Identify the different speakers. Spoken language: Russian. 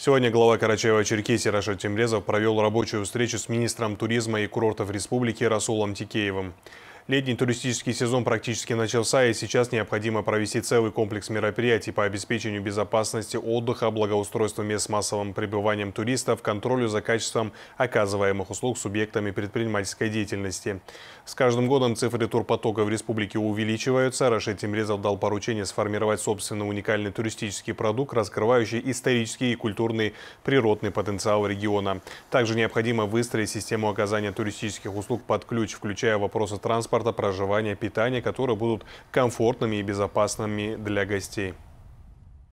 Speaker 1: Сегодня глава Карачаева-Черкесии Рашид Тимрезов провел рабочую встречу с министром туризма и курортов республики Расулом Тикеевым. Летний туристический сезон практически начался, и сейчас необходимо провести целый комплекс мероприятий по обеспечению безопасности отдыха, благоустройству мест с массовым пребыванием туристов, контролю за качеством оказываемых услуг субъектами предпринимательской деятельности. С каждым годом цифры турпотока в республике увеличиваются. Рашид Тимрезов дал поручение сформировать собственный уникальный туристический продукт, раскрывающий исторический и культурный природный потенциал региона. Также необходимо выстроить систему оказания туристических услуг под ключ, включая вопросы транспорта, транспорта, проживания, питания, которые будут комфортными и безопасными для гостей.